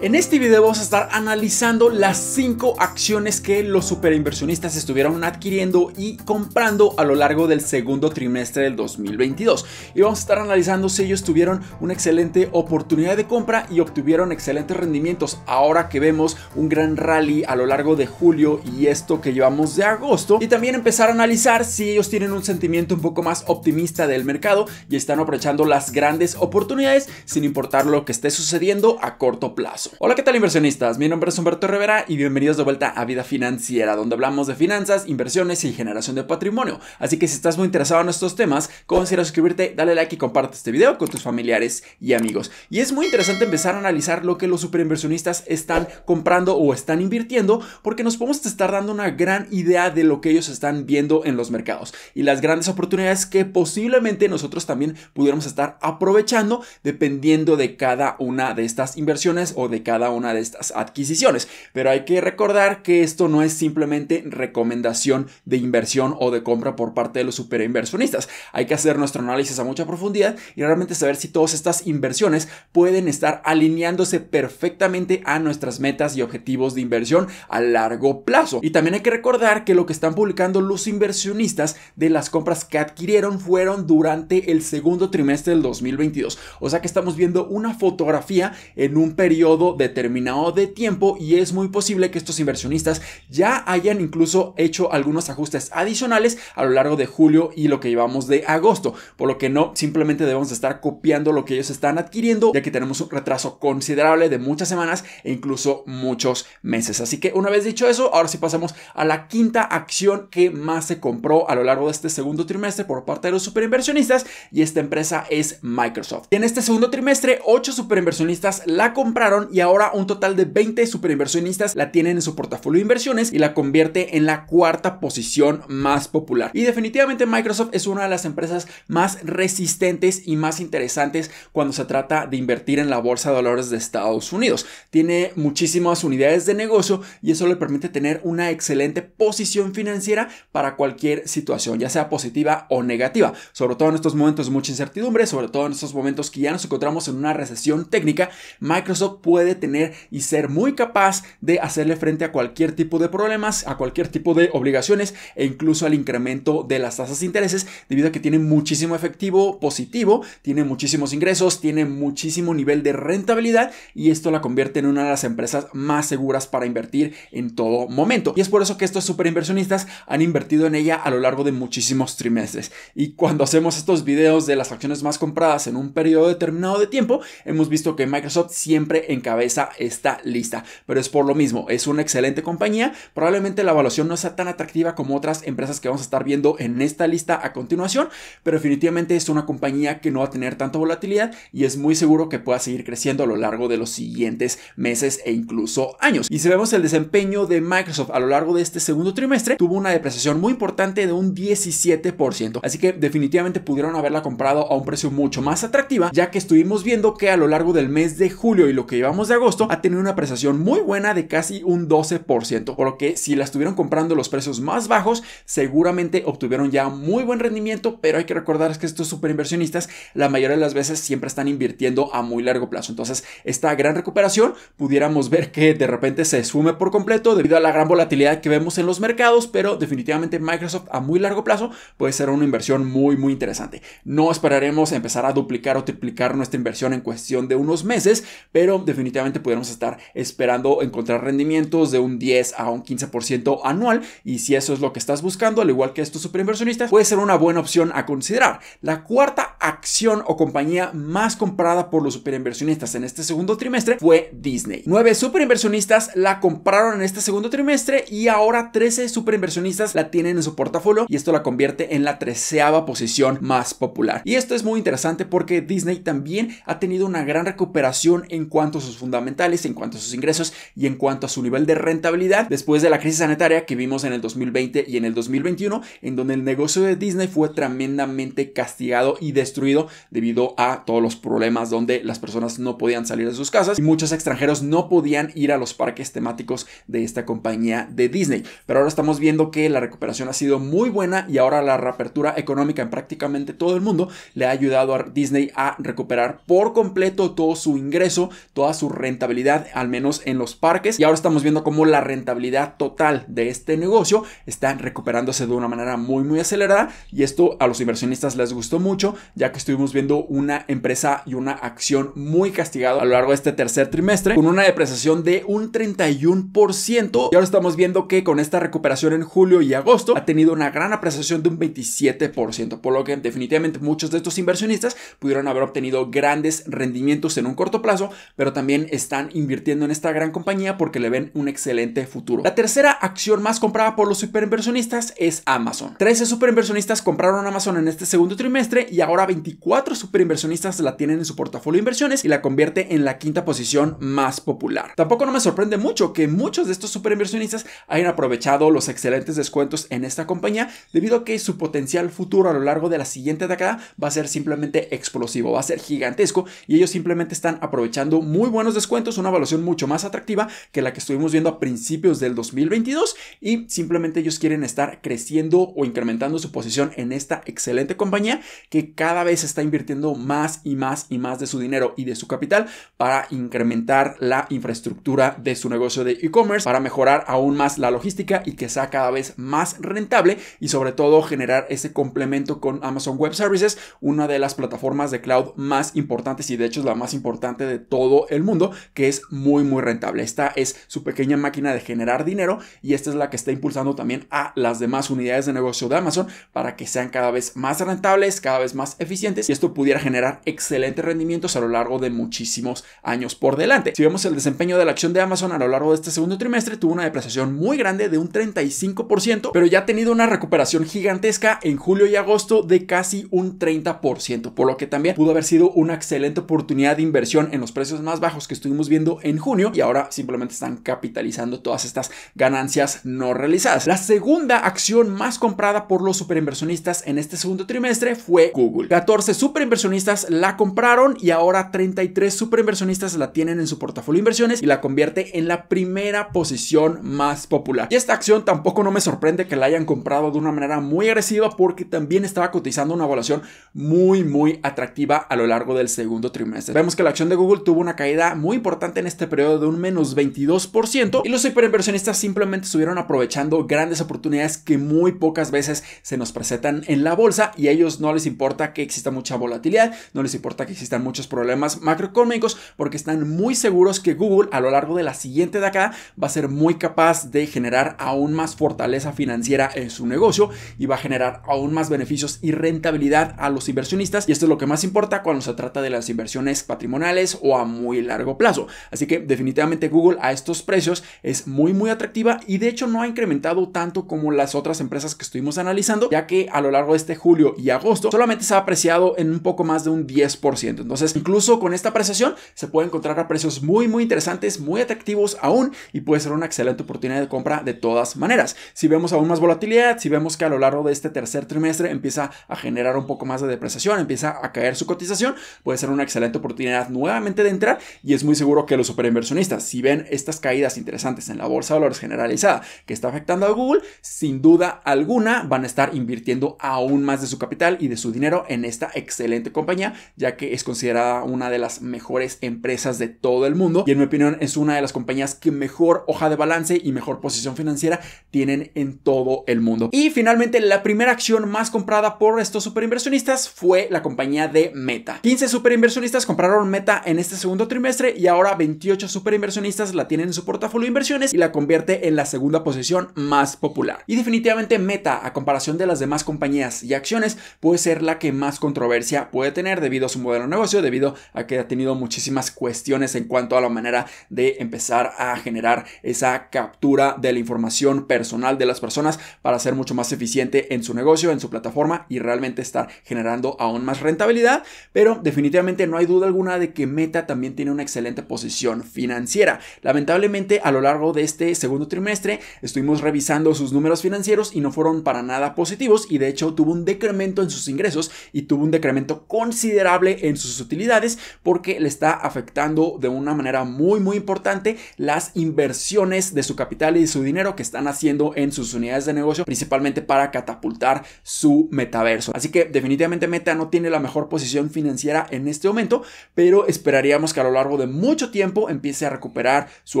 En este video vamos a estar analizando las 5 acciones que los superinversionistas estuvieron adquiriendo y comprando a lo largo del segundo trimestre del 2022. Y vamos a estar analizando si ellos tuvieron una excelente oportunidad de compra y obtuvieron excelentes rendimientos ahora que vemos un gran rally a lo largo de julio y esto que llevamos de agosto. Y también empezar a analizar si ellos tienen un sentimiento un poco más optimista del mercado y están aprovechando las grandes oportunidades sin importar lo que esté sucediendo a corto plazo. Hola, ¿qué tal inversionistas? Mi nombre es Humberto Rivera y bienvenidos de vuelta a Vida Financiera, donde hablamos de finanzas, inversiones y generación de patrimonio. Así que si estás muy interesado en estos temas, considera suscribirte, dale like y comparte este video con tus familiares y amigos. Y es muy interesante empezar a analizar lo que los superinversionistas están comprando o están invirtiendo, porque nos podemos estar dando una gran idea de lo que ellos están viendo en los mercados y las grandes oportunidades que posiblemente nosotros también pudiéramos estar aprovechando dependiendo de cada una de estas inversiones o de cada una de estas adquisiciones. Pero hay que recordar que esto no es simplemente recomendación de inversión o de compra por parte de los superinversionistas. Hay que hacer nuestro análisis a mucha profundidad y realmente saber si todas estas inversiones pueden estar alineándose perfectamente a nuestras metas y objetivos de inversión a largo plazo. Y también hay que recordar que lo que están publicando los inversionistas de las compras que adquirieron fueron durante el segundo trimestre del 2022. O sea que estamos viendo una fotografía en un periodo determinado de tiempo y es muy posible que estos inversionistas ya hayan incluso hecho algunos ajustes adicionales a lo largo de julio y lo que llevamos de agosto, por lo que no simplemente debemos estar copiando lo que ellos están adquiriendo, ya que tenemos un retraso considerable de muchas semanas e incluso muchos meses. Así que una vez dicho eso, ahora sí pasamos a la quinta acción que más se compró a lo largo de este segundo trimestre por parte de los superinversionistas y esta empresa es Microsoft. En este segundo trimestre, ocho superinversionistas la compraron y ahora un total de 20 superinversionistas la tienen en su portafolio de inversiones y la convierte en la cuarta posición más popular. Y definitivamente Microsoft es una de las empresas más resistentes y más interesantes cuando se trata de invertir en la bolsa de dólares de Estados Unidos. Tiene muchísimas unidades de negocio y eso le permite tener una excelente posición financiera para cualquier situación, ya sea positiva o negativa, sobre todo en estos momentos de mucha incertidumbre, sobre todo en estos momentos que ya nos encontramos en una recesión técnica, Microsoft puede puede tener y ser muy capaz de hacerle frente a cualquier tipo de problemas, a cualquier tipo de obligaciones e incluso al incremento de las tasas de intereses debido a que tiene muchísimo efectivo positivo, tiene muchísimos ingresos, tiene muchísimo nivel de rentabilidad y esto la convierte en una de las empresas más seguras para invertir en todo momento. Y es por eso que estos superinversionistas han invertido en ella a lo largo de muchísimos trimestres. Y cuando hacemos estos videos de las acciones más compradas en un periodo determinado de tiempo, hemos visto que Microsoft siempre en cabeza esta lista. Pero es por lo mismo, es una excelente compañía. Probablemente la evaluación no sea tan atractiva como otras empresas que vamos a estar viendo en esta lista a continuación, pero definitivamente es una compañía que no va a tener tanta volatilidad y es muy seguro que pueda seguir creciendo a lo largo de los siguientes meses e incluso años. Y si vemos el desempeño de Microsoft a lo largo de este segundo trimestre, tuvo una depreciación muy importante de un 17%. Así que definitivamente pudieron haberla comprado a un precio mucho más atractiva, ya que estuvimos viendo que a lo largo del mes de julio y lo que llevamos de agosto, ha tenido una apreciación muy buena de casi un 12%, por lo que si la estuvieron comprando los precios más bajos, seguramente obtuvieron ya muy buen rendimiento, pero hay que recordar que estos superinversionistas la mayoría de las veces siempre están invirtiendo a muy largo plazo. Entonces, esta gran recuperación pudiéramos ver que de repente se sume por completo debido a la gran volatilidad que vemos en los mercados, pero definitivamente Microsoft a muy largo plazo puede ser una inversión muy muy interesante. No esperaremos empezar a duplicar o triplicar nuestra inversión en cuestión de unos meses, pero definitivamente definitivamente pudiéramos estar esperando encontrar rendimientos de un 10 a un 15% anual y si eso es lo que estás buscando, al igual que estos superinversionistas, puede ser una buena opción a considerar. La cuarta acción o compañía más comprada por los superinversionistas en este segundo trimestre fue Disney. Nueve superinversionistas la compraron en este segundo trimestre y ahora 13 superinversionistas la tienen en su portafolio y esto la convierte en la treceava posición más popular. Y esto es muy interesante porque Disney también ha tenido una gran recuperación en cuanto a sus fundamentales, en cuanto a sus ingresos y en cuanto a su nivel de rentabilidad después de la crisis sanitaria que vimos en el 2020 y en el 2021, en donde el negocio de Disney fue tremendamente castigado y destruido debido a todos los problemas donde las personas no podían salir de sus casas y muchos extranjeros no podían ir a los parques temáticos de esta compañía de Disney. Pero ahora estamos viendo que la recuperación ha sido muy buena y ahora la reapertura económica en prácticamente todo el mundo le ha ayudado a Disney a recuperar por completo todo su ingreso, todas su rentabilidad, al menos en los parques. Y ahora estamos viendo cómo la rentabilidad total de este negocio está recuperándose de una manera muy, muy acelerada. Y esto a los inversionistas les gustó mucho, ya que estuvimos viendo una empresa y una acción muy castigada a lo largo de este tercer trimestre, con una depreciación de un 31%. Y ahora estamos viendo que con esta recuperación en julio y agosto ha tenido una gran apreciación de un 27%, por lo que definitivamente muchos de estos inversionistas pudieron haber obtenido grandes rendimientos en un corto plazo, pero también están invirtiendo en esta gran compañía porque le ven un excelente futuro. La tercera acción más comprada por los superinversionistas es Amazon. 13 superinversionistas compraron Amazon en este segundo trimestre y ahora 24 superinversionistas la tienen en su portafolio de inversiones y la convierte en la quinta posición más popular. Tampoco no me sorprende mucho que muchos de estos superinversionistas hayan aprovechado los excelentes descuentos en esta compañía debido a que su potencial futuro a lo largo de la siguiente década va a ser simplemente explosivo, va a ser gigantesco y ellos simplemente están aprovechando muy buenos descuentos, una evaluación mucho más atractiva que la que estuvimos viendo a principios del 2022 y simplemente ellos quieren estar creciendo o incrementando su posición en esta excelente compañía que cada vez está invirtiendo más y más y más de su dinero y de su capital para incrementar la infraestructura de su negocio de e-commerce, para mejorar aún más la logística y que sea cada vez más rentable y sobre todo generar ese complemento con Amazon Web Services, una de las plataformas de cloud más importantes y de hecho es la más importante de todo el mundo que es muy, muy rentable. Esta es su pequeña máquina de generar dinero y esta es la que está impulsando también a las demás unidades de negocio de Amazon para que sean cada vez más rentables, cada vez más eficientes y esto pudiera generar excelentes rendimientos a lo largo de muchísimos años por delante. Si vemos el desempeño de la acción de Amazon a lo largo de este segundo trimestre, tuvo una depreciación muy grande de un 35%, pero ya ha tenido una recuperación gigantesca en julio y agosto de casi un 30%, por lo que también pudo haber sido una excelente oportunidad de inversión en los precios más bajos que estuvimos viendo en junio y ahora simplemente están capitalizando todas estas ganancias no realizadas. La segunda acción más comprada por los superinversionistas en este segundo trimestre fue Google. 14 superinversionistas la compraron y ahora 33 superinversionistas la tienen en su portafolio de inversiones y la convierte en la primera posición más popular. Y esta acción tampoco no me sorprende que la hayan comprado de una manera muy agresiva porque también estaba cotizando una evaluación muy muy atractiva a lo largo del segundo trimestre. Vemos que la acción de Google tuvo una caída muy importante en este periodo de un menos 22% y los hiperinversionistas simplemente estuvieron aprovechando grandes oportunidades que muy pocas veces se nos presentan en la bolsa y a ellos no les importa que exista mucha volatilidad, no les importa que existan muchos problemas macroeconómicos porque están muy seguros que Google a lo largo de la siguiente década va a ser muy capaz de generar aún más fortaleza financiera en su negocio y va a generar aún más beneficios y rentabilidad a los inversionistas y esto es lo que más importa cuando se trata de las inversiones patrimoniales o a muy largo largo plazo. Así que definitivamente Google a estos precios es muy muy atractiva y de hecho no ha incrementado tanto como las otras empresas que estuvimos analizando, ya que a lo largo de este julio y agosto solamente se ha apreciado en un poco más de un 10%. Entonces, incluso con esta apreciación se puede encontrar a precios muy muy interesantes, muy atractivos aún y puede ser una excelente oportunidad de compra de todas maneras. Si vemos aún más volatilidad, si vemos que a lo largo de este tercer trimestre empieza a generar un poco más de depreciación, empieza a caer su cotización, puede ser una excelente oportunidad nuevamente de entrar y es muy seguro que los superinversionistas, si ven estas caídas interesantes en la bolsa de valores generalizada que está afectando a Google, sin duda alguna van a estar invirtiendo aún más de su capital y de su dinero en esta excelente compañía, ya que es considerada una de las mejores empresas de todo el mundo y en mi opinión es una de las compañías que mejor hoja de balance y mejor posición financiera tienen en todo el mundo. Y finalmente, la primera acción más comprada por estos superinversionistas fue la compañía de Meta. 15 superinversionistas compraron Meta en este segundo trimestre y ahora 28 superinversionistas la tienen en su portafolio de inversiones y la convierte en la segunda posición más popular. Y definitivamente Meta, a comparación de las demás compañías y acciones, puede ser la que más controversia puede tener debido a su modelo de negocio, debido a que ha tenido muchísimas cuestiones en cuanto a la manera de empezar a generar esa captura de la información personal de las personas para ser mucho más eficiente en su negocio, en su plataforma y realmente estar generando aún más rentabilidad. Pero definitivamente no hay duda alguna de que Meta también tiene una excelente posición financiera. Lamentablemente, a lo largo de este segundo trimestre, estuvimos revisando sus números financieros y no fueron para nada positivos y de hecho tuvo un decremento en sus ingresos y tuvo un decremento considerable en sus utilidades porque le está afectando de una manera muy muy importante las inversiones de su capital y de su dinero que están haciendo en sus unidades de negocio principalmente para catapultar su metaverso. Así que definitivamente Meta no tiene la mejor posición financiera en este momento, pero esperaríamos que a lo largo de mucho tiempo empiece a recuperar su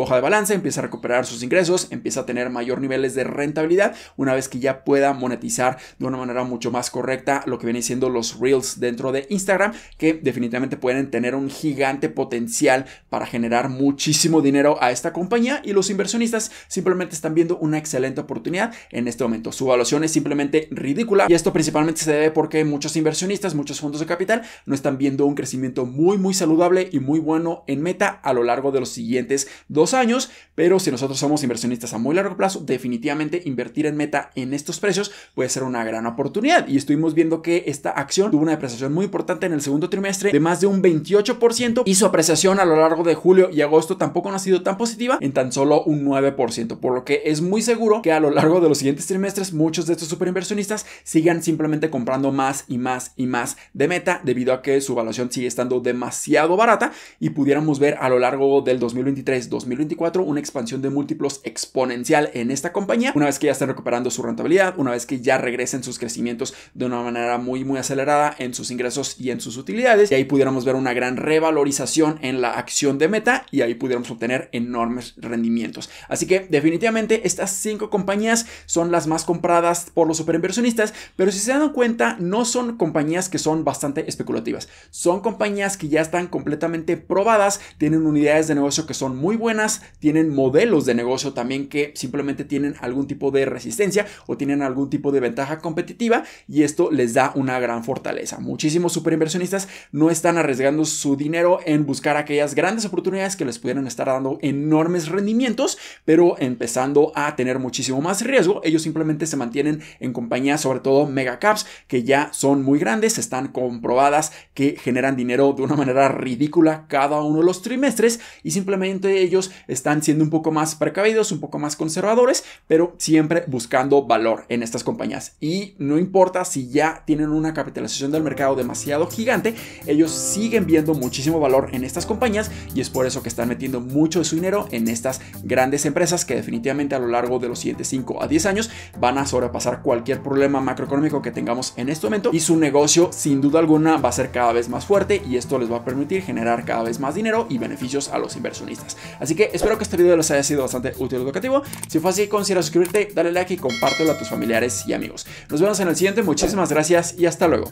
hoja de balance, empiece a recuperar sus ingresos, empiece a tener mayor niveles de rentabilidad una vez que ya pueda monetizar de una manera mucho más correcta lo que vienen siendo los reels dentro de Instagram que definitivamente pueden tener un gigante potencial para generar muchísimo dinero a esta compañía y los inversionistas simplemente están viendo una excelente oportunidad en este momento. Su evaluación es simplemente ridícula y esto principalmente se debe porque muchos inversionistas, muchos fondos de capital no están viendo un crecimiento muy muy saludable y muy bueno en Meta a lo largo de los siguientes dos años, pero si nosotros somos inversionistas a muy largo plazo, definitivamente invertir en Meta en estos precios puede ser una gran oportunidad. Y estuvimos viendo que esta acción tuvo una depreciación muy importante en el segundo trimestre de más de un 28% y su apreciación a lo largo de julio y agosto tampoco ha sido tan positiva en tan solo un 9%, por lo que es muy seguro que a lo largo de los siguientes trimestres muchos de estos superinversionistas sigan simplemente comprando más y más y más de Meta debido a que su valoración sigue estando demasiado barata y pudiera pudiéramos ver a lo largo del 2023-2024 una expansión de múltiplos exponencial en esta compañía, una vez que ya estén recuperando su rentabilidad, una vez que ya regresen sus crecimientos de una manera muy muy acelerada en sus ingresos y en sus utilidades, y ahí pudiéramos ver una gran revalorización en la acción de Meta y ahí pudiéramos obtener enormes rendimientos. Así que definitivamente estas cinco compañías son las más compradas por los superinversionistas, pero si se dan cuenta no son compañías que son bastante especulativas, son compañías que ya están completamente probadas tienen unidades de negocio que son muy buenas, tienen modelos de negocio también que simplemente tienen algún tipo de resistencia o tienen algún tipo de ventaja competitiva y esto les da una gran fortaleza. Muchísimos superinversionistas no están arriesgando su dinero en buscar aquellas grandes oportunidades que les pudieran estar dando enormes rendimientos, pero empezando a tener muchísimo más riesgo. Ellos simplemente se mantienen en compañías, sobre todo megacaps, que ya son muy grandes, están comprobadas que generan dinero de una manera ridícula cada uno de los trimestres y simplemente ellos están siendo un poco más precavidos, un poco más conservadores, pero siempre buscando valor en estas compañías. Y no importa si ya tienen una capitalización del mercado demasiado gigante, ellos siguen viendo muchísimo valor en estas compañías y es por eso que están metiendo mucho de su dinero en estas grandes empresas que definitivamente a lo largo de los siguientes 5 a 10 años van a sobrepasar cualquier problema macroeconómico que tengamos en este momento y su negocio sin duda alguna va a ser cada vez más fuerte y esto les va a permitir generar cada vez más dinero y beneficios a los inversionistas. Así que espero que este video les haya sido bastante útil y educativo. Si fue así, considera suscribirte, darle like y compártelo a tus familiares y amigos. Nos vemos en el siguiente, muchísimas gracias y hasta luego.